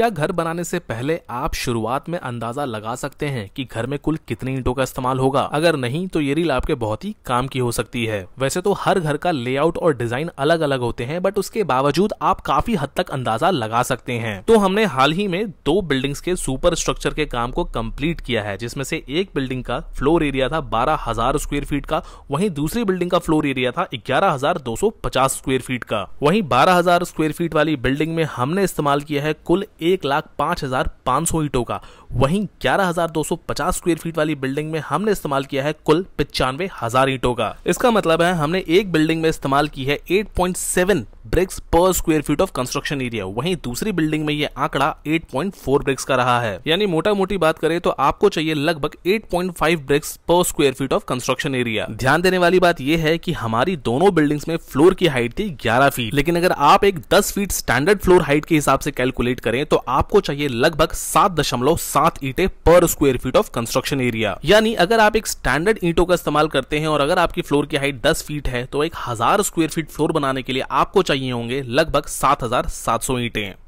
क्या घर बनाने से पहले आप शुरुआत में अंदाजा लगा सकते हैं कि घर में कुल कितनी ईंटों का इस्तेमाल होगा अगर नहीं तो ये रील आपके बहुत ही काम की हो सकती है वैसे तो हर घर का लेआउट और डिजाइन अलग अलग होते हैं बट उसके बावजूद आप काफी हद तक अंदाजा लगा सकते हैं तो हमने हाल ही में दो बिल्डिंग्स के सुपर स्ट्रक्चर के काम को कम्प्लीट किया है जिसमें से एक बिल्डिंग का फ्लोर एरिया था बारह हजार स्क्वायर फीट का वहीं दूसरी बिल्डिंग का फ्लोर एरिया था ग्यारह हजार दो सौ पचास स्क्वायर फीट का वहीं बारह हजार स्क्वायर फीट वाली बिल्डिंग में हमने इस्तेमाल किया है कुल एक लाख पांच हजार पांच सौ ईटों का वहीं ग्यारह हजार दो सौ पचास स्क्वायर फीट वाली बिल्डिंग में हमने इस्तेमाल किया है कुल पिचानवे हजार ईटों का इसका मतलब है हमने एक बिल्डिंग में इस्तेमाल की है एट पॉइंट सेवन ब्रिक्स पर square feet of construction area वहीं दूसरी बिल्डिंग में ये आंकड़ा 8.4 ब्रिक्स का रहा है यानी मोटा मोटी बात करें तो आपको चाहिए लगभग 8.5 ब्रिक्स पर square feet of construction area ध्यान देने वाली बात यह है कि हमारी दोनों बिल्डिंग्स में फ्लोर की हाइट थी ग्यारह फीट लेकिन अगर आप एक दस फीट स्टैंडर्ड फ्लोर हाइट के हिसाब से कैलकुलेट करें तो आपको चाहिए लगभग सात दशमलव सात ईटे पर square feet of construction area यानी अगर आप एक स्टैंडर्ड ईटों का इस्तेमाल करते हैं और अगर आपकी फ्लोर की हाइट दस फीट है तो एक हजार स्क्वायर फीट फ्लोर बनाने के लिए आपको चाहिए होंगे लगभग सात हजार सात सौ ईटें